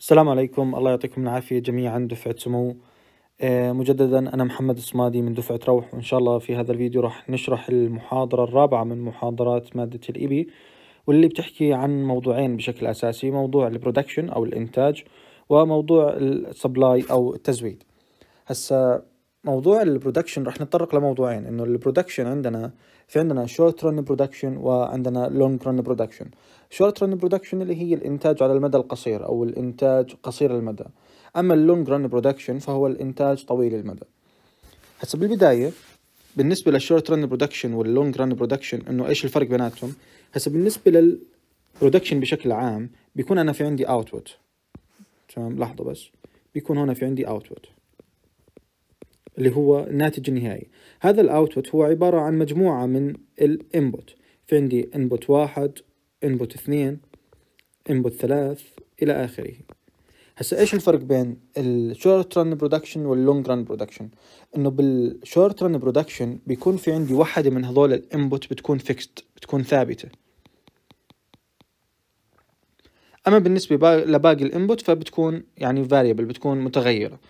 السلام عليكم الله يعطيكم العافية جميعا دفعة سمو آه، مجددا أنا محمد الصمادي من دفعة روح وإن شاء الله في هذا الفيديو راح نشرح المحاضرة الرابعة من محاضرات مادة الإيبي e واللي بتحكي عن موضوعين بشكل أساسي موضوع البرودكشن أو الإنتاج وموضوع السبلاي أو التزويد هسا موضوع البرودكشن راح نتطرق لموضوعين انه البرودكشن عندنا في عندنا شورت رن برودكشن وعندنا لونج رن برودكشن شورت رن برودكشن اللي هي الانتاج على المدى القصير او الانتاج قصير المدى اما اللونج رن برودكشن فهو الانتاج طويل المدى هسه بالبدايه بالنسبه للشورت رن برودكشن واللونج رن برودكشن انه ايش الفرق بيناتهم هسه بالنسبه للبرودكشن بشكل عام بيكون انا في عندي اوتبوت تمام لحظه بس بيكون هنا في عندي اوتبوت اللي هو الناتج النهائي هذا الاوتبوت هو عباره عن مجموعه من الانبوت في عندي انبوت واحد انبوت اثنين انبوت ثلاث الى اخره هسا ايش الفرق بين الشورت ران برودكشن واللونج ران برودكشن انه بالشورت ران برودكشن بيكون في عندي واحدة من هذول الانبوت بتكون فيكست بتكون ثابتة اما بالنسبة لباقي الانبوت فبتكون يعني فاريبل بتكون متغيرة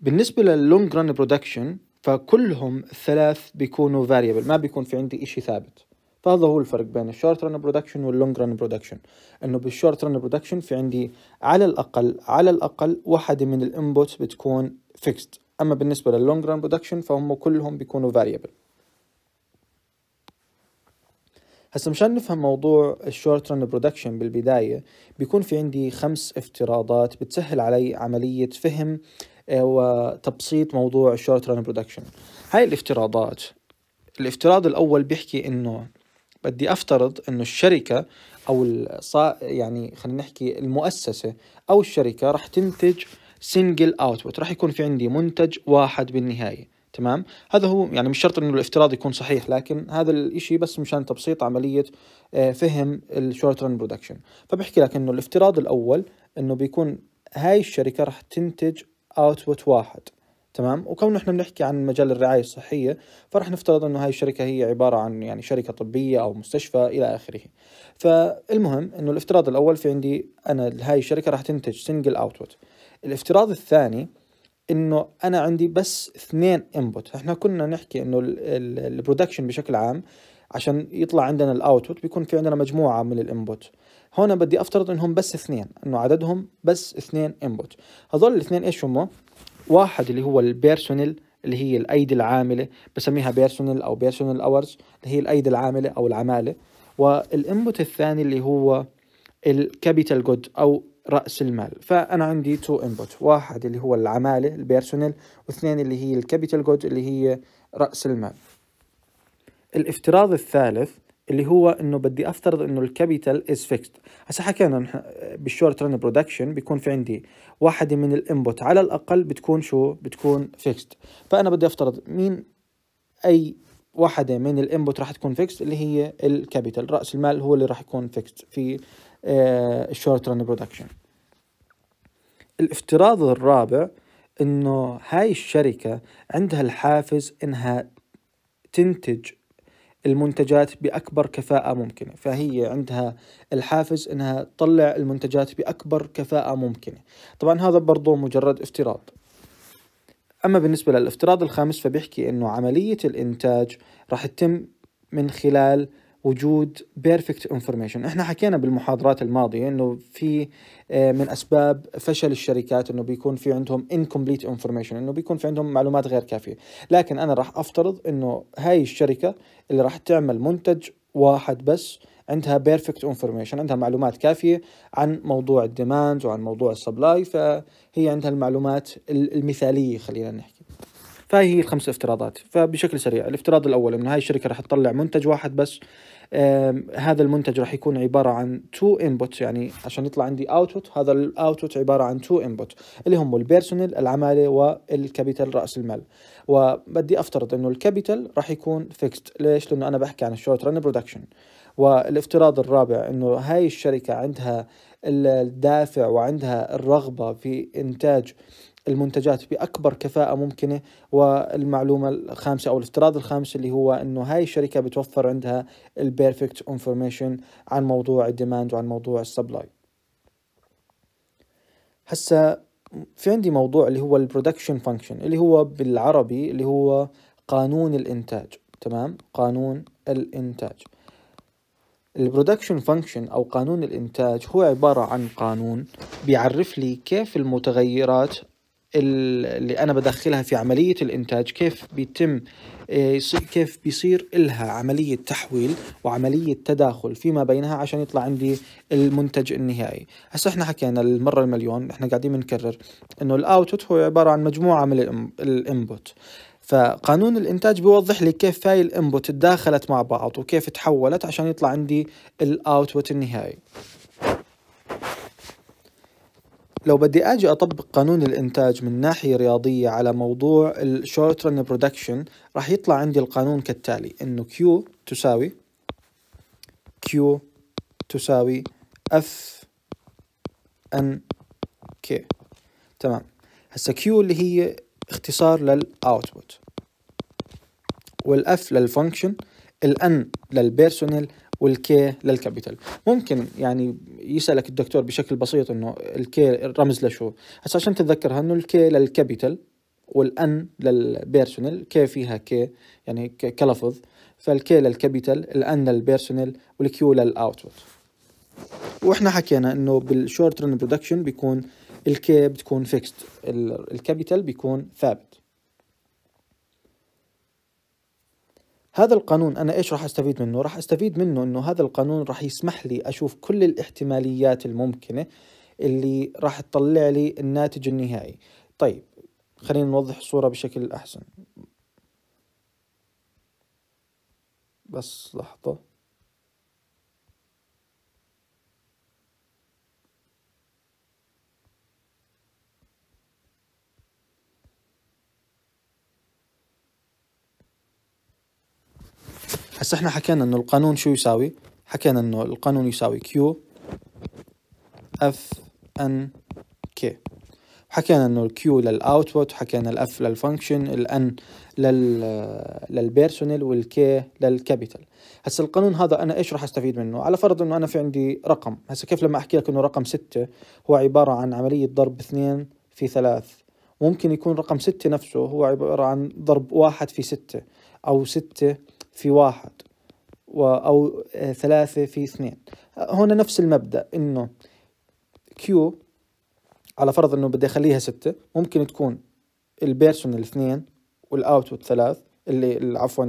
بالنسبة لللونج ران برودكشن فكلهم الثلاث بيكونوا فاريبل ما بيكون في عندي اشي ثابت فهذا هو الفرق بين الشورت رن برودكشن واللونج رن برودكشن انه بالشورت رن برودكشن في عندي على الاقل على الاقل واحده من الانبوتس بتكون فيكست اما بالنسبه لللونج رن برودكشن فهم كلهم بيكونوا فاريبل هسا مشان نفهم موضوع الشورت رن برودكشن بالبداية بيكون في عندي خمس افتراضات بتسهل علي عملية فهم آه، وتبسيط موضوع الشورت رن برودكشن هاي الافتراضات الافتراض الأول بيحكي إنه بدي افترض انه الشركه او يعني خلينا نحكي المؤسسه او الشركه راح تنتج سنجل اوتبوت راح يكون في عندي منتج واحد بالنهايه تمام هذا هو يعني مش شرط انه الافتراض يكون صحيح لكن هذا الاشي بس مشان تبسيط عمليه آه، فهم الشورت رن برودكشن فبحكي لك انه الافتراض الاول انه بيكون هاي الشركه راح تنتج اوتبوت واحد تمام وكون احنا بنحكي عن مجال الرعايه الصحيه فرح نفترض انه هاي الشركه هي عباره عن يعني شركه طبيه او مستشفى الى اخره فالمهم انه الافتراض الاول في عندي انا هاي الشركه راح تنتج سنجل اوتبوت الافتراض الثاني انه انا عندي بس اثنين انبوت احنا كنا نحكي انه البرودكشن بشكل عام عشان يطلع عندنا الاوتبوت بيكون في عندنا مجموعه من الانبوت هون بدي افترض انهم بس اثنين انه عددهم بس اثنين انبوت هذول الاثنين ايش هم واحد اللي هو البيرسونال اللي هي الايدي العامله بسميها بيرسونال او بيرسونال اورز اللي هي الايدي العامله او العماله والانبوت الثاني اللي هو الكابيتال جود او راس المال فانا عندي تو انبوت واحد اللي هو العماله البيرسونال واثنين اللي هي الكابيتال جود اللي هي راس المال الافتراض الثالث اللي هو انه بدي افترض انه الكابيتال از فيكسد هسه حكينا نحن بالشورت ران برودكشن بيكون في عندي واحده من الانبوت على الاقل بتكون شو بتكون فيكسد فانا بدي افترض مين اي واحدة من الانبوت راح تكون فيكست اللي هي الكابيتال رأس المال هو اللي راح يكون فيكست في الشورت ران برودكشن الافتراض الرابع انه هاي الشركة عندها الحافز انها تنتج المنتجات باكبر كفاءه ممكنه فهي عندها الحافز انها تطلع المنتجات باكبر كفاءه ممكنه طبعا هذا برضو مجرد افتراض اما بالنسبه للافتراض الخامس فبيحكي انه عمليه الانتاج راح تتم من خلال وجود بيرفكت انفورميشن احنا حكينا بالمحاضرات الماضيه انه في آه، من اسباب فشل الشركات انه بيكون في عندهم انكمبليت انفورميشن انه بيكون في عندهم معلومات غير كافيه لكن انا راح افترض انه هاي الشركه اللي راح تعمل منتج واحد بس عندها بيرفكت انفورميشن عندها معلومات كافيه عن موضوع الديماند وعن موضوع السبلاي فهي عندها المعلومات المثاليه خلينا نحكي فهي هي الخمس افتراضات فبشكل سريع الافتراض الاول انه هاي الشركه راح تطلع منتج واحد بس هذا المنتج راح يكون عباره عن تو انبوت يعني عشان يطلع عندي اوتبوت هذا الاوتبوت عباره عن تو انبوت اللي هم البيرسونال العماله والكابيتال راس المال وبدي افترض انه الكابيتال راح يكون فيكست ليش لانه انا بحكي عن الشورت رن برودكشن والافتراض الرابع انه هاي الشركه عندها الدافع وعندها الرغبه في انتاج المنتجات باكبر كفاءه ممكنه والمعلومه الخامسه او الافتراض الخامس اللي هو انه هاي الشركه بتوفر عندها البيرفكت انفورميشن عن موضوع الديماند وعن موضوع السبلاي هسه في عندي موضوع اللي هو البرودكشن فانكشن اللي هو بالعربي اللي هو قانون الانتاج تمام قانون الانتاج البرودكشن فانكشن او قانون الانتاج هو عباره عن قانون بيعرف لي كيف المتغيرات اللي انا بدخلها في عمليه الانتاج كيف بيتم آه، كيف بيصير إلها عملية تحويل وعملية تداخل فيما بينها عشان يطلع عندي المنتج النهائي هسا احنا حكينا المرة المليون احنا قاعدين بنكرر انه الاوتبوت هو عبارة عن مجموعة من الانبوت فقانون الانتاج بيوضح لي كيف هاي الانبوت تداخلت مع بعض وكيف تحولت عشان يطلع عندي الاوتبوت النهائي لو بدي اجي اطبق قانون الانتاج من ناحيه رياضيه على موضوع الشورت رن برودكشن راح يطلع عندي القانون كالتالي انه Q تساوي Q تساوي F N K تمام هسا Q اللي هي اختصار للاوتبوت والاف للفانكشن الان للبيرسونيل والكي للكابيتال ممكن يعني يسالك الدكتور بشكل بسيط انه الكي رمز لشو هسه عشان تتذكرها انه الكي للكابيتال والان للبيرسونال كي فيها كي يعني كلفظ فالكي للكابيتال الان للبيرسونال والكيو للاوتبوت واحنا حكينا انه بالشورت رن برودكشن بيكون الكي بتكون فيكست الكابيتال بيكون ثابت هذا القانون انا ايش راح استفيد منه راح استفيد منه انه هذا القانون راح يسمح لي اشوف كل الاحتماليات الممكنه اللي راح تطلع لي الناتج النهائي طيب خلينا نوضح الصوره بشكل احسن بس لحظه هسه احنا حكينا انه القانون شو يساوي حكينا انه القانون يساوي Q اف ان كي حكينا انه الكيو للاوتبوت حكينا الاف للفانكشن الان لل للبيرسونال والكي للكابيتال هسا القانون هذا انا ايش راح استفيد منه على فرض انه انا في عندي رقم هسا كيف لما احكي لك انه رقم ستة هو عباره عن عمليه ضرب اثنين في ثلاث ممكن يكون رقم ستة نفسه هو عباره عن ضرب واحد في ستة او ستة في واحد و أو آه، ثلاثة في اثنين هنا نفس المبدأ إنه كيو على فرض إنه بدي أخليها ستة ممكن تكون البيرسون الاثنين والأوتبوت ثلاث اللي عفوا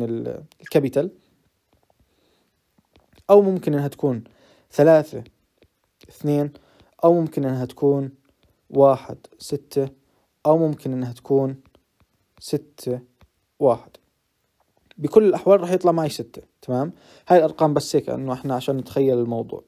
الكابيتال أو ممكن إنها تكون ثلاثة اثنين أو ممكن إنها تكون واحد ستة أو ممكن إنها تكون ستة واحد بكل الاحوال راح يطلع معي ستة تمام هاي الارقام بس هيك انه احنا عشان نتخيل الموضوع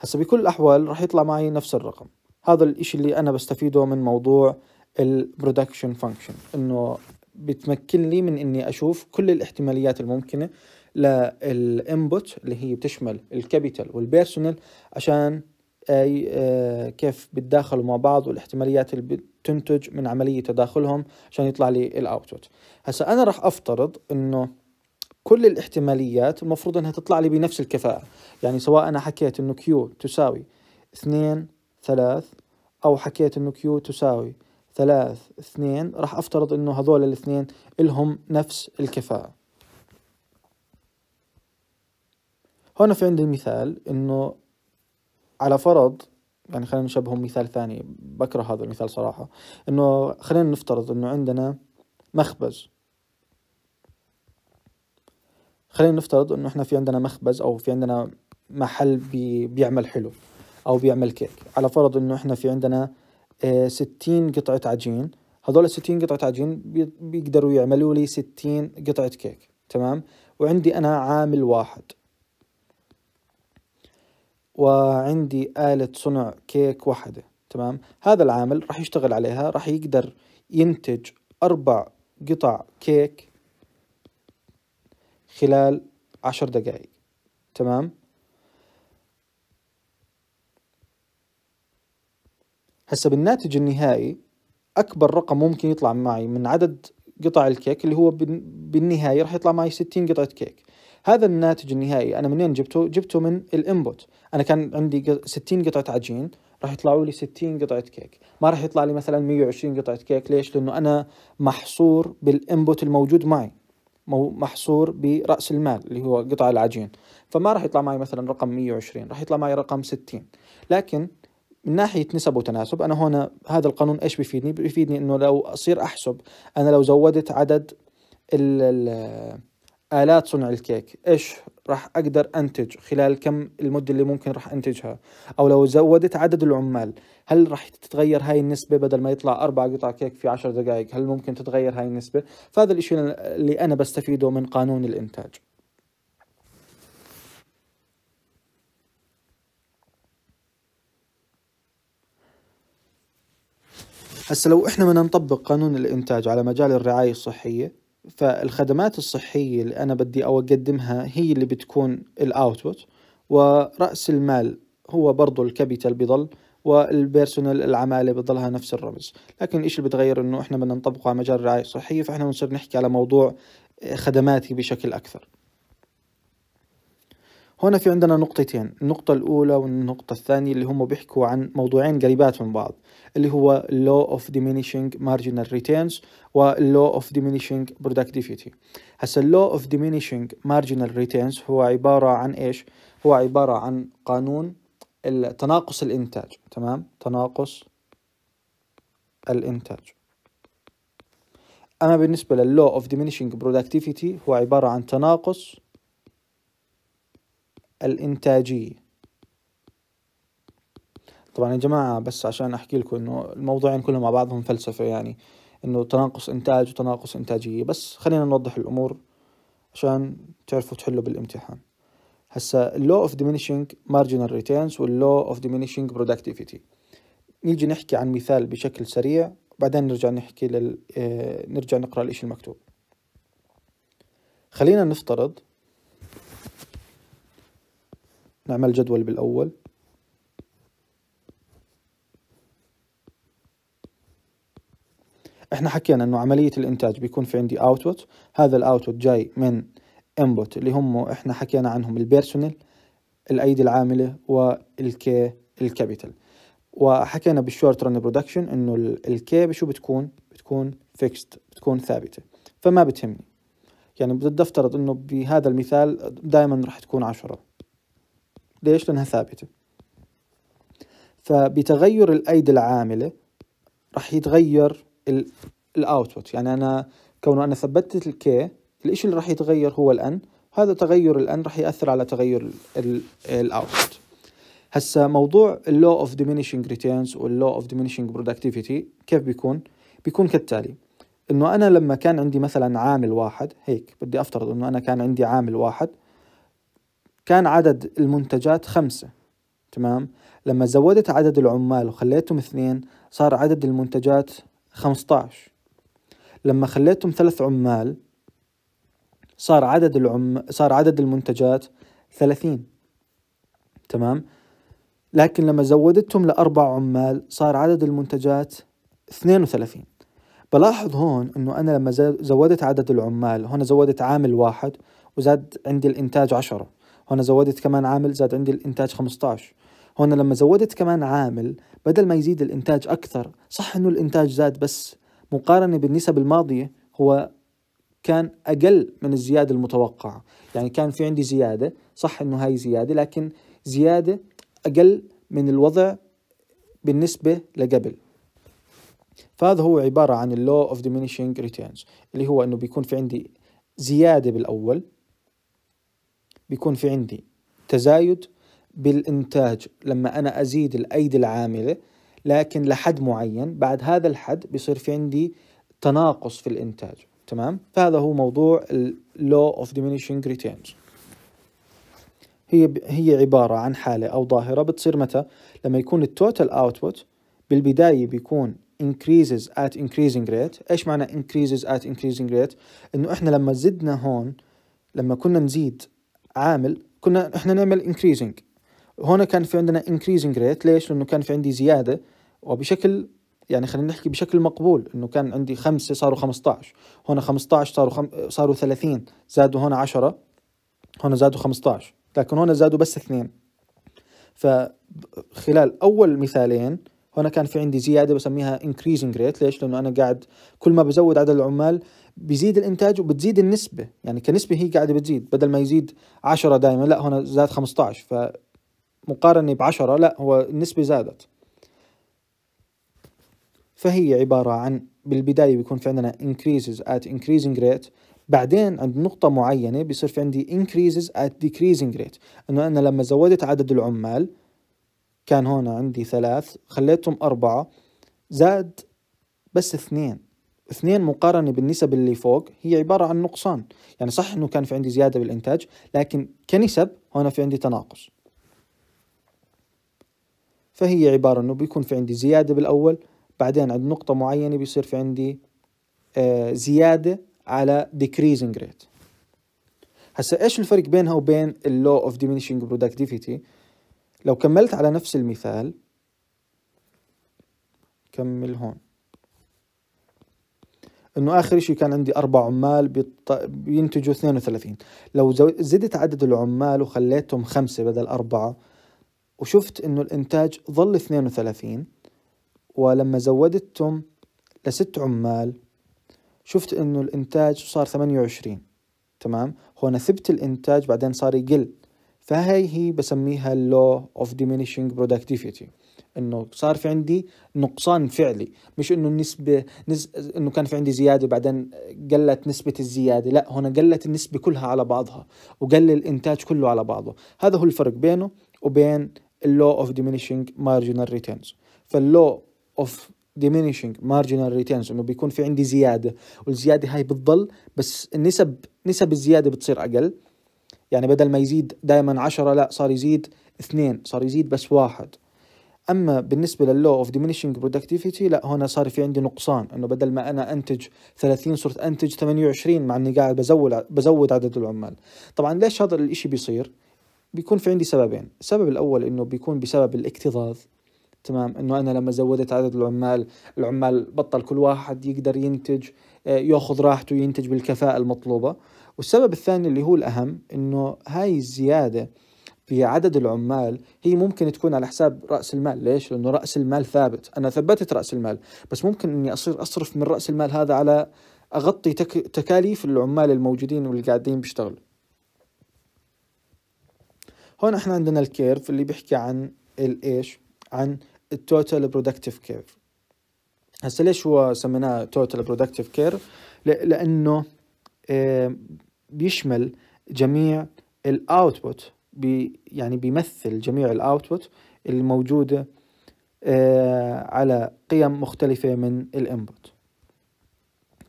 هسا بكل الاحوال راح يطلع معي نفس الرقم هذا الاشي اللي انا بستفيده من موضوع البرودكشن فانكشن انه بتمكن لي من اني اشوف كل الاحتماليات الممكنه للانبوت اللي هي بتشمل الكابيتال والبيرسونال عشان آه، كيف بتداخلوا مع بعض والاحتماليات اللي بتنتج من عملية تداخلهم عشان يطلع لي الاوتبوت هسا أنا راح أفترض إنه كل الاحتماليات المفروض إنها تطلع لي بنفس الكفاءة يعني سواء أنا حكيت إنه Q تساوي اثنين ثلاث أو حكيت إنه Q تساوي ثلاث اثنين راح أفترض إنه هذول الاثنين لهم نفس الكفاءة هون في عندي مثال إنه على فرض يعني خلينا نشبههم مثال ثاني بكره هذا المثال صراحة انه خلينا نفترض انه عندنا مخبز خلينا نفترض انه احنا في عندنا مخبز او في عندنا محل بي بيعمل حلو او بيعمل كيك على فرض انه احنا في عندنا آه، ستين قطعة عجين هذول الستين قطعة عجين بيقدروا يعملوا لي ستين قطعة كيك تمام وعندي انا عامل واحد وعندي آلة صنع كيك واحدة تمام هذا العامل راح يشتغل عليها راح يقدر ينتج أربع قطع كيك خلال عشر دقائق تمام هسه بالناتج النهائي أكبر رقم ممكن يطلع معي من عدد قطع الكيك اللي هو بالنهاية راح يطلع معي ستين قطعة كيك هذا الناتج النهائي انا منين جبته؟ جبته من الانبوت انا كان عندي 60 قطعه عجين راح يطلعوا لي 60 قطعه كيك ما راح يطلع لي مثلا 120 قطعه كيك ليش لانه انا محصور بالانبوت الموجود معي محصور براس المال اللي هو قطع العجين فما راح يطلع معي مثلا رقم 120 راح يطلع معي رقم 60 لكن من ناحيه نسب وتناسب انا هنا هذا القانون ايش بيفيدني بيفيدني انه لو اصير احسب انا لو زودت عدد ال الات صنع الكيك ايش راح اقدر انتج خلال كم المده اللي ممكن راح انتجها او لو زودت عدد العمال هل راح تتغير هاي النسبه بدل ما يطلع اربع قطع كيك في عشر دقائق هل ممكن تتغير هاي النسبه فهذا الشيء اللي انا بستفيده من قانون الانتاج هسا لو احنا بدنا نطبق قانون الانتاج على مجال الرعايه الصحيه فالخدمات الصحية اللي أنا بدي أو أقدمها هي اللي بتكون الأوتبوت ورأس المال هو برضو الكابيتال بضل والبيرسونال العمالة بتضلها نفس الرمز لكن الإشي اللي بتغير إنه إحنا بدنا نطبقه على مجال الرعاية الصحية فإحنا بنصير نحكي على موضوع آه، خدماتي بشكل أكثر هنا في عندنا نقطتين النقطة الأولى والنقطة الثانية اللي هم بيحكوا عن موضوعين قريبات من بعض اللي هو Law of Diminishing Marginal Returns و Law of Diminishing Productivity هسا Law of Diminishing Marginal Returns هو عبارة عن إيش؟ هو عبارة عن قانون تناقص الإنتاج تمام؟ تناقص الإنتاج أما بالنسبة لل Law of Diminishing Productivity هو عبارة عن تناقص الإنتاجية طبعا يا جماعة بس عشان أحكي لكم إنه الموضوعين كلهم مع بعضهم فلسفة يعني إنه تناقص إنتاج وتناقص إنتاجية بس خلينا نوضح الأمور عشان تعرفوا تحلوا بالامتحان هسا اللو اوف diminishing marginal returns واللو اوف diminishing productivity نيجي نحكي عن مثال بشكل سريع بعدين نرجع نحكي لل... آه، نرجع نقرأ الإشي المكتوب خلينا نفترض نعمل جدول بالأول احنا حكينا انه عملية الانتاج بيكون في عندي اوتبوت هذا الاوتبوت جاي من انبوت اللي هم احنا حكينا عنهم البيرسونال الايدي العاملة والكي الكابيتال وحكينا بالشورت رن برودكشن انه الكي بشو بتكون بتكون فيكست بتكون ثابتة فما بتهمني يعني بدي افترض انه بهذا المثال دائما راح تكون عشرة ليش؟ لأنها ثابتة فبتغير الأيدي العاملة راح يتغير الاوتبوت يعني أنا كونه أنا ثبتت الكي الإشي اللي راح يتغير هو الان هذا تغير الان راح يأثر على تغير الاوتبوت هسا موضوع اللو اوف diminishing ريتيرنز واللو اوف diminishing برودكتيفيتي كيف بيكون؟ بيكون كالتالي انه انا لما كان عندي مثلا عامل واحد هيك بدي افترض انه انا كان عندي عامل واحد كان عدد المنتجات خمسة تمام لما زودت عدد العمال وخليتهم اثنين صار عدد المنتجات 15 لما خليتهم ثلاث عمال صار عدد العم صار عدد المنتجات ثلاثين تمام لكن لما زودتهم لأربع عمال صار عدد المنتجات 32 بلاحظ هون انه انا لما زودت عدد العمال هون زودت عامل واحد وزاد عندي الانتاج عشرة هنا زودت كمان عامل زاد عندي الانتاج 15 هنا لما زودت كمان عامل بدل ما يزيد الانتاج اكثر صح انه الانتاج زاد بس مقارنه بالنسب الماضيه هو كان اقل من الزياده المتوقعه يعني كان في عندي زياده صح انه هاي زياده لكن زياده اقل من الوضع بالنسبه لقبل فهذا هو عباره عن اللو اوف diminishing ريتيرنز اللي هو انه بيكون في عندي زياده بالاول بيكون في عندي تزايد بالإنتاج لما أنا أزيد الأيدي العاملة لكن لحد معين بعد هذا الحد بيصير في عندي تناقص في الإنتاج تمام فهذا هو موضوع اللو اوف diminishing returns هي هي عبارة عن حالة أو ظاهرة بتصير متى لما يكون التوتال اوتبوت بالبداية بيكون increases at increasing rate ايش معنى increases at increasing rate انه احنا لما زدنا هون لما كنا نزيد عامل كنا احنا نعمل increasing هنا كان في عندنا increasing rate ليش؟ لانه كان في عندي زياده وبشكل يعني خلينا نحكي بشكل مقبول انه كان عندي خمسه صاروا 15 هنا 15 صاروا خم... صاروا 30 زادوا هنا 10 هنا زادوا 15 لكن هنا زادوا بس اثنين فخلال اول مثالين هنا كان في عندي زياده بسميها increasing rate ليش؟ لانه انا قاعد كل ما بزود عدد العمال بيزيد الانتاج وبتزيد النسبه يعني كنسبه هي قاعده بتزيد بدل ما يزيد 10 دائما لا هنا زاد 15 فمقارنه ب 10 لا هو النسبه زادت فهي عباره عن بالبدايه بيكون في عندنا increases at increasing rate بعدين عند نقطة معينة بيصير في عندي increases at decreasing rate انه انا لما زودت عدد العمال كان هنا عندي ثلاث خليتهم أربعة زاد بس اثنين اثنين مقارنة بالنسب اللي فوق هي عبارة عن نقصان يعني صح انه كان في عندي زيادة بالانتاج لكن كنسب هنا في عندي تناقص فهي عبارة انه بيكون في عندي زيادة بالاول بعدين عند نقطة معينة بيصير في عندي آه، زيادة على decreasing rate هسا ايش الفرق بينها وبين اللو اوف diminishing productivity لو كملت على نفس المثال كمل هون انه اخر شيء كان عندي اربع عمال بيط... بينتجوا 32 لو زدت عدد العمال وخليتهم خمسه بدل اربعه وشفت انه الانتاج ظل 32 ولما زودتهم لست عمال شفت انه الانتاج صار 28 تمام هون ثبت الانتاج بعدين صار يقل فهي هي بسميها اللو اوف diminishing productivity انه صار في عندي نقصان فعلي مش انه النسبه نز... انه كان في عندي زياده بعدين قلت نسبه الزياده لا هنا قلت النسبه كلها على بعضها وقل الانتاج كله على بعضه هذا هو الفرق بينه وبين اللو اوف diminishing marginal returns فاللو اوف diminishing marginal returns انه بيكون في عندي زياده والزياده هاي بتضل بس النسب نسب الزياده بتصير اقل يعني بدل ما يزيد دائما عشرة لا صار يزيد اثنين صار يزيد بس واحد اما بالنسبه لللو اوف diminishing برودكتيفيتي لا هنا صار في عندي نقصان انه بدل ما انا انتج 30 صرت انتج 28 مع اني قاعد بزود بزود عدد العمال طبعا ليش هذا الاشي بيصير بيكون في عندي سببين السبب الاول انه بيكون بسبب الاكتظاظ تمام انه انا لما زودت عدد العمال العمال بطل كل واحد يقدر ينتج آه، ياخذ راحته ينتج بالكفاءه المطلوبه والسبب الثاني اللي هو الأهم إنه هاي الزيادة في عدد العمال هي ممكن تكون على حساب رأس المال ليش؟ لأنه رأس المال ثابت أنا ثبتت رأس المال بس ممكن أني أصير أصرف من رأس المال هذا على أغطي تك... تكاليف العمال الموجودين واللي قاعدين بيشتغلوا هون احنا عندنا الكيرف اللي بيحكي عن الايش عن التوتال برودكتيف كيرف هسه ليش هو سميناه توتال برودكتيف كيرف لانه بيشمل جميع الاوتبوت بي يعني بيمثل جميع الاوتبوت الموجودة آه، على قيم مختلفة من الانبوت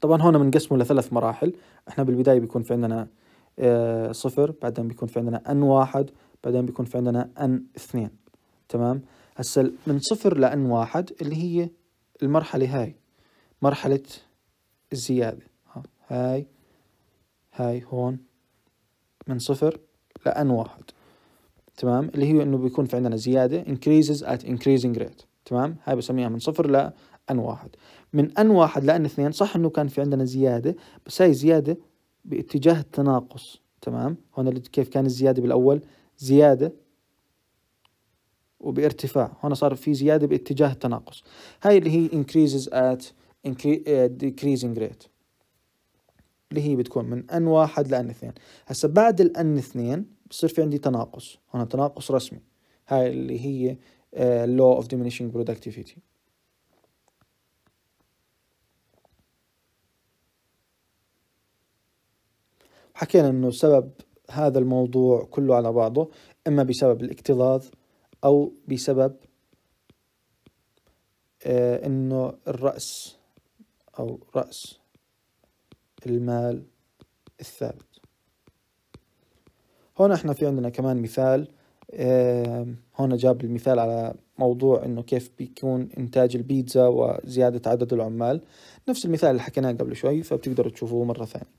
طبعا هون بنقسمه لثلاث مراحل احنا بالبداية بيكون في عندنا آه، صفر بعدين بيكون في عندنا ان واحد بعدين بيكون في عندنا ان اثنين تمام هسا من صفر لان واحد اللي هي المرحلة هاي مرحلة الزيادة هاي هاي هون من صفر لأن واحد تمام اللي هي انه بيكون في عندنا زيادة increases at increasing rate تمام هاي بسميها من صفر لأن واحد من أن واحد لأن اثنين صح انه كان في عندنا زيادة بس هاي زيادة باتجاه التناقص تمام هون كيف كان الزيادة بالأول زيادة وبارتفاع هون صار في زيادة باتجاه التناقص هاي اللي هي increases at increasing uh, rate اللي هي بتكون من ان واحد لان اثنين هسا بعد الان اثنين بصير في عندي تناقص هنا تناقص رسمي هاي اللي هي آه، law of diminishing productivity حكينا انه سبب هذا الموضوع كله على بعضه اما بسبب الاكتظاظ او بسبب آه، انه الراس او راس المال الثابت هون احنا في عندنا كمان مثال اه هون جاب المثال على موضوع انه كيف بيكون انتاج البيتزا وزيادة عدد العمال نفس المثال اللي حكيناه قبل شوي فبتقدروا تشوفوه مرة ثانية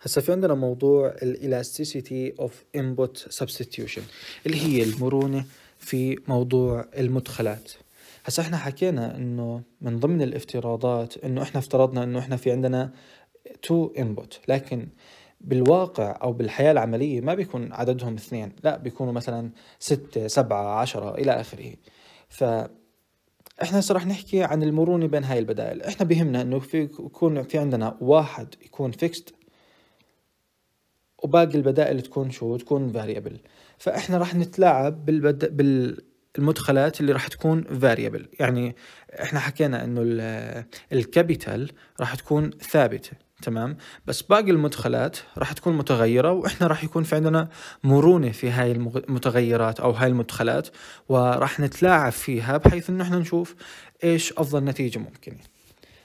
هسا في عندنا موضوع الالاستيسيتي اوف انبوت سبستيوشن اللي هي المرونة في موضوع المدخلات هسا احنا حكينا انه من ضمن الافتراضات انه احنا افترضنا انه احنا في عندنا تو انبوت لكن بالواقع او بالحياه العمليه ما بيكون عددهم اثنين لا بيكونوا مثلا ستة سبعة عشرة الى اخره ف احنا هسه رح نحكي عن المرونه بين هاي البدائل احنا بهمنا انه في يكون في عندنا واحد يكون فيكست وباقي البدائل تكون شو تكون فاريبل فاحنا راح نتلاعب بالبد... بال المدخلات اللي راح تكون فاريبل يعني احنا حكينا انه الكابيتال راح تكون ثابته تمام بس باقي المدخلات راح تكون متغيره واحنا راح يكون في عندنا مرونه في هاي المتغيرات او هاي المدخلات وراح نتلاعب فيها بحيث انه احنا نشوف ايش افضل نتيجه ممكنه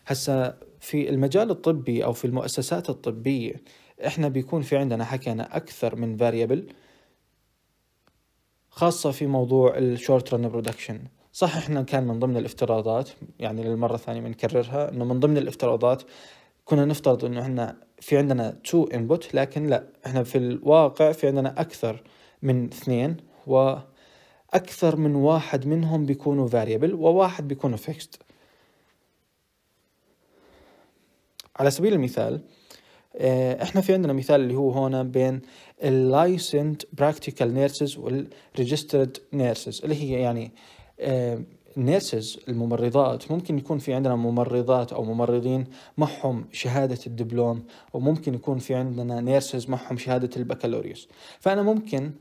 هسا في المجال الطبي او في المؤسسات الطبيه احنا بيكون في عندنا حكينا اكثر من فاريبل خاصة في موضوع الشورت رن برودكشن صح احنا كان من ضمن الافتراضات يعني للمرة الثانية بنكررها انه من ضمن الافتراضات كنا نفترض انه احنا في عندنا تو انبوت لكن لا احنا في الواقع في عندنا اكثر من اثنين واكثر من واحد منهم بيكونوا فاريبل وواحد بيكونوا فيكست على سبيل المثال آه، احنا في عندنا مثال اللي هو هنا بين اللايسنت براكتيكال نيرسز والريجسترد نيرسز اللي هي يعني نيرسز آه، الممرضات ممكن يكون في عندنا ممرضات او ممرضين معهم شهاده الدبلوم وممكن يكون في عندنا نيرسز معهم شهاده البكالوريوس فانا ممكن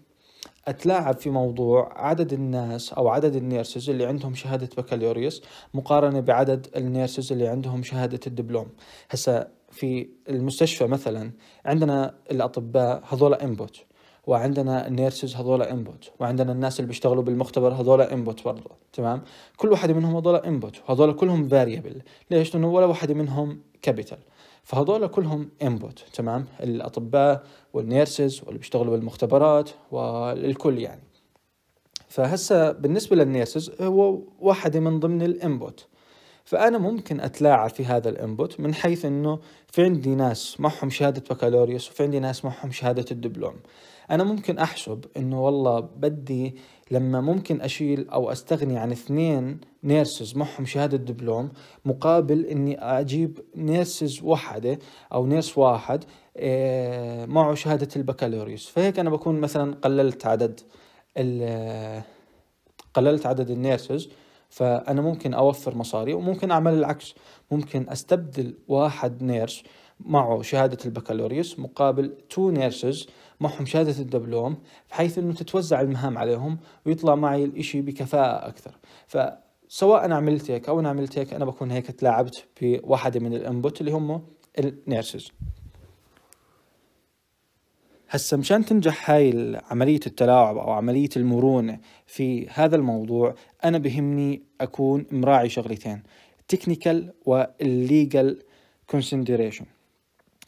اتلاعب في موضوع عدد الناس او عدد النيرسز اللي عندهم شهاده بكالوريوس مقارنه بعدد النيرسز اللي عندهم شهاده الدبلوم هسا في المستشفى مثلا عندنا الاطباء هذول انبوت وعندنا النيرسز هذول انبوت وعندنا الناس اللي بيشتغلوا بالمختبر هذول انبوت برضه تمام كل واحد منهم هذول انبوت وهذول كلهم فاريبل ليش لانه ولا واحد منهم كابيتال فهذول كلهم انبوت تمام الاطباء والنيرسز واللي بيشتغلوا بالمختبرات والكل يعني فهسه بالنسبه للنيرسز هو واحده من ضمن الانبوت فانا ممكن اتلاعب في هذا الانبوت من حيث انه في عندي ناس معهم شهاده بكالوريوس وفي عندي ناس معهم شهاده الدبلوم انا ممكن احسب انه والله بدي لما ممكن اشيل او استغني عن اثنين نيرسز معهم شهاده دبلوم مقابل اني اجيب نيرسز واحده او نيرس واحد آه، معه شهاده البكالوريوس فهيك انا بكون مثلا قللت عدد قللت عدد النيرسز فانا ممكن اوفر مصاري وممكن اعمل العكس ممكن استبدل واحد نيرس معه شهادة البكالوريوس مقابل تو نيرسز معهم شهادة الدبلوم بحيث انه تتوزع المهام عليهم ويطلع معي الاشي بكفاءة اكثر فسواء انا عملت هيك او انا عملت هيك انا بكون هيك تلاعبت بواحدة من الانبوت اللي هم النيرسز هسا مشان تنجح هاي عملية التلاعب أو عملية المرونة في هذا الموضوع أنا بهمني أكون مراعي شغلتين تكنيكال والليجل consideration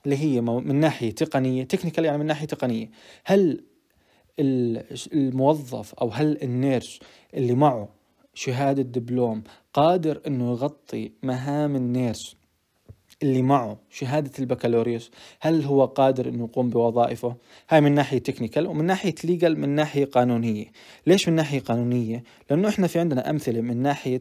اللي هي من ناحيه تقنيه تكنيكال يعني من ناحيه تقنيه هل الموظف او هل النيرس اللي معه شهاده دبلوم قادر انه يغطي مهام النيرس اللي معه شهادة البكالوريوس هل هو قادر انه يقوم بوظائفه؟ هاي من ناحية تكنيكال ومن ناحية ليجل من ناحية قانونية، ليش من ناحية قانونية؟ لأنه احنا في عندنا أمثلة من ناحية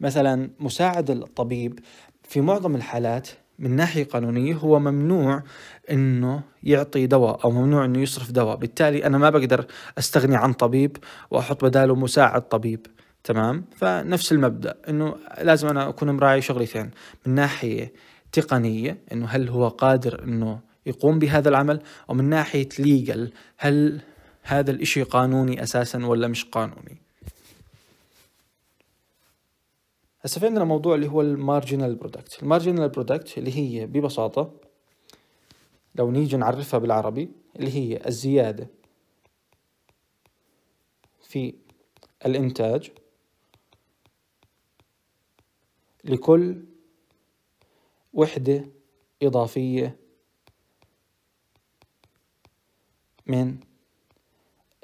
مثلا مساعد الطبيب في معظم الحالات من ناحية قانونية هو ممنوع انه يعطي دواء او ممنوع انه يصرف دواء بالتالي انا ما بقدر استغني عن طبيب واحط بداله مساعد طبيب تمام فنفس المبدأ انه لازم انا اكون مراعي شغلتين من ناحية تقنية انه هل هو قادر انه يقوم بهذا العمل ومن ناحية ليجل هل هذا الاشي قانوني اساسا ولا مش قانوني هسه في عندنا موضوع اللي هو المارجنال برودكت المارجنال برودكت اللي هي ببساطة لو نيجي نعرفها بالعربي اللي هي الزيادة في الإنتاج لكل وحدة إضافية من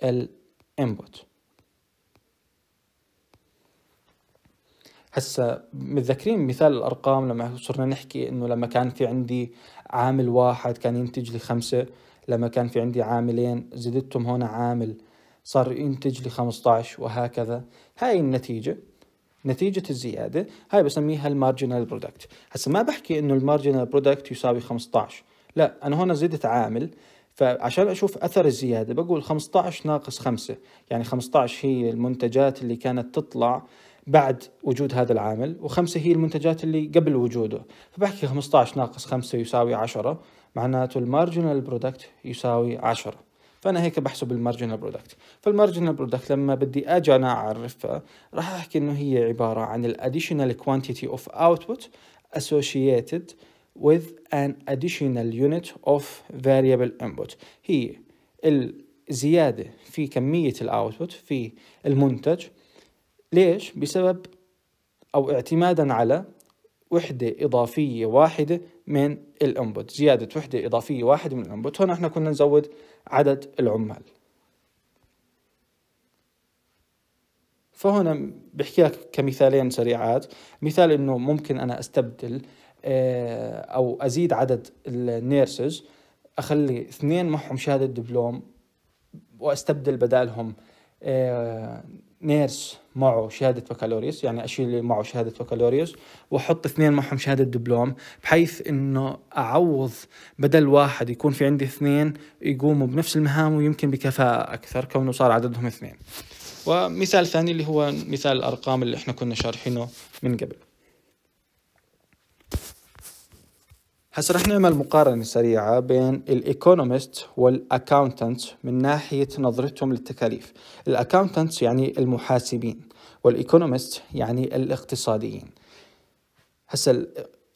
الانبوت هسه متذكرين مثال الارقام لما صرنا نحكي انه لما كان في عندي عامل واحد كان ينتج لي خمسه لما كان في عندي عاملين زدتهم هنا عامل صار ينتج لي 15 وهكذا هاي النتيجه نتيجة الزيادة هاي بسميها المارجنال برودكت هسا ما بحكي انه المارجنال برودكت يساوي 15 لا انا هنا زدت عامل فعشان اشوف اثر الزيادة بقول 15 ناقص 5 يعني 15 هي المنتجات اللي كانت تطلع بعد وجود هذا العامل وخمسة هي المنتجات اللي قبل وجوده فبحكي 15 ناقص 5 يساوي 10 معناته المارجنال برودكت يساوي 10 فانا هيك بحسب المارجنال برودكت فالمارجنال برودكت لما بدي اجي انا اعرفها راح احكي انه هي عباره عن الاديشنال كوانتيتي اوف اوتبوت associated with an additional unit of variable input هي الزياده في كميه الاوتبوت في المنتج ليش؟ بسبب أو اعتمادا على وحدة إضافية واحدة من الانبوت زيادة وحدة إضافية واحدة من الانبوت هنا احنا كنا نزود عدد العمال فهنا بحكي لك كمثالين سريعات مثال انه ممكن انا استبدل آه، او ازيد عدد النيرسز اخلي اثنين معهم شهاده دبلوم واستبدل بدالهم آه، نيرس معه شهاده بكالوريوس يعني اشيل اللي معه شهاده بكالوريوس واحط اثنين معهم شهاده دبلوم بحيث انه اعوض بدل واحد يكون في عندي اثنين يقوموا بنفس المهام ويمكن بكفاءه اكثر كونه صار عددهم اثنين ومثال ثاني اللي هو مثال الارقام اللي احنا كنا شارحينه من قبل هسه رح نعمل مقارنة سريعة بين الايكونومست والاكاونتنت من ناحية نظرتهم للتكاليف الاكاونتنت يعني المحاسبين والايكونومست يعني الاقتصاديين هسه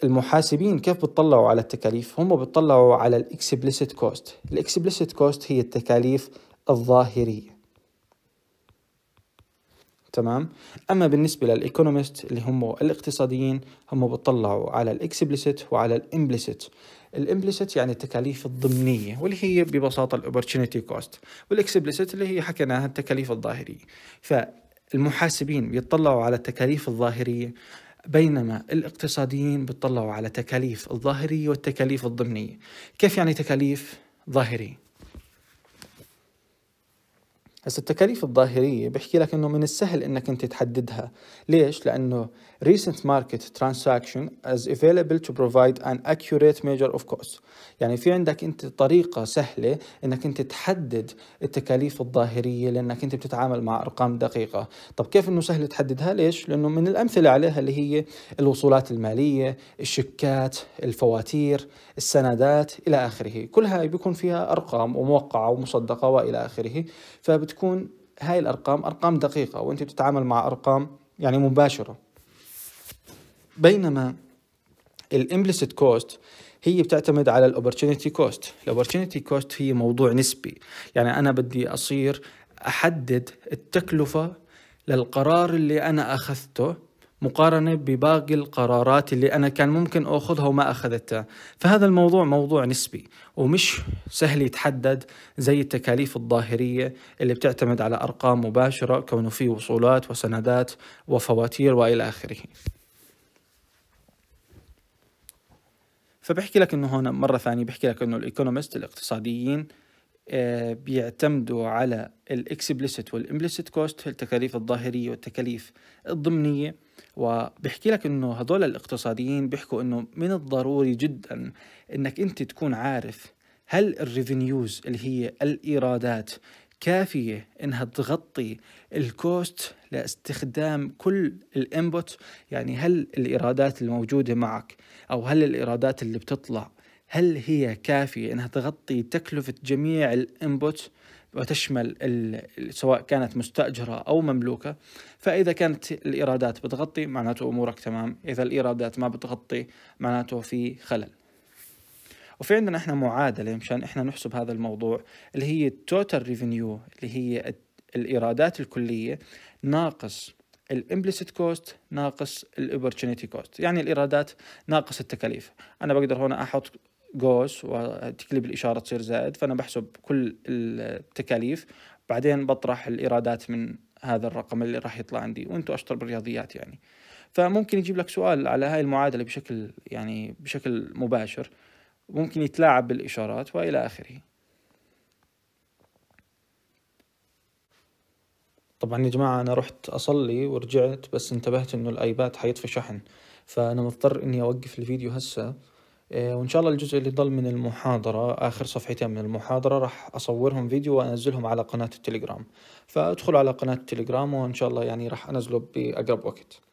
المحاسبين كيف بتطلعوا على التكاليف هم بتطلعوا على الاكسبليسيت كوست الاكسبليسيت كوست هي التكاليف الظاهريه تمام اما بالنسبه للايكونومست اللي هم الاقتصاديين هم بتطلعوا على الاكسبليسيت وعلى الامبليسيت الامبليسيت يعني التكاليف الضمنيه واللي هي ببساطه الاوبورتونيتي كوست والاكسبليسيت اللي هي حكيناها التكاليف الظاهريه ف المحاسبين بيطلعوا على التكاليف الظاهرية بينما الاقتصاديين بيطلعوا على تكاليف الظاهرية والتكاليف الضمنية كيف يعني تكاليف ظاهرية هسا التكاليف الظاهرية بحكي لك انه من السهل انك انت تحددها، ليش؟ لانه recent market transaction is available to provide an accurate measure of cost، يعني في عندك انت طريقة سهلة انك انت تحدد التكاليف الظاهرية لانك انت بتتعامل مع ارقام دقيقة، طب كيف انه سهل تحددها؟ ليش؟ لانه من الامثلة عليها اللي هي الوصولات المالية، الشيكات، الفواتير، السندات الى اخره، كل هاي بيكون فيها ارقام وموقعة ومصدقة والى اخره، فبت تكون هاي الأرقام أرقام دقيقة وأنت بتتعامل مع أرقام يعني مباشرة بينما الامبليسيت كوست هي بتعتمد على الاوبرتونيتي كوست الاوبرتونيتي كوست هي موضوع نسبي يعني انا بدي اصير احدد التكلفه للقرار اللي انا اخذته مقارنة بباقي القرارات اللي أنا كان ممكن أخذها وما أخذتها فهذا الموضوع موضوع نسبي ومش سهل يتحدد زي التكاليف الظاهرية اللي بتعتمد على أرقام مباشرة كونه في وصولات وسندات وفواتير وإلى آخره فبحكي لك انه هون مره ثانيه بحكي لك انه الايكونومست الاقتصاديين آه، بيعتمدوا على الاكسبلسيت والامبلسيت كوست التكاليف الظاهريه والتكاليف الضمنيه وبحكي لك انه هذول الاقتصاديين بيحكوا انه من الضروري جدا انك انت تكون عارف هل الريفينيوز اللي هي الايرادات كافية إنها تغطي الكوست لاستخدام كل الانبوت يعني هل الإيرادات الموجودة معك أو هل الإيرادات اللي بتطلع هل هي كافية أنها تغطي تكلفة جميع الانبوت وتشمل سواء كانت مستأجرة أو مملوكة فإذا كانت الإيرادات بتغطي معناته أمورك تمام إذا الإيرادات ما بتغطي معناته في خلل وفي عندنا احنا معادلة مشان احنا نحسب هذا الموضوع اللي هي التوتال ريفينيو اللي هي الإيرادات الكلية ناقص الامبليسيت كوست ناقص الاوبورتونيتي كوست يعني الايرادات ناقص التكاليف انا بقدر هنا احط قوس وتقلب الإشارة تصير زائد فأنا بحسب كل التكاليف بعدين بطرح الإيرادات من هذا الرقم اللي راح يطلع عندي وانتم اشطر بالرياضيات يعني فممكن يجيب لك سؤال على هاي المعادلة بشكل يعني بشكل مباشر ممكن يتلاعب بالإشارات وإلى آخره طبعا يا جماعة أنا رحت أصلي ورجعت بس انتبهت إنه الآيباد حيطفي شحن فأنا مضطر إني أوقف الفيديو هسه آه، وان شاء الله الجزء اللي ضل من المحاضرة اخر صفحتين من المحاضرة راح اصورهم فيديو وانزلهم على قناة التليجرام فادخلوا على قناة التليجرام وان شاء الله يعني راح انزله باقرب وقت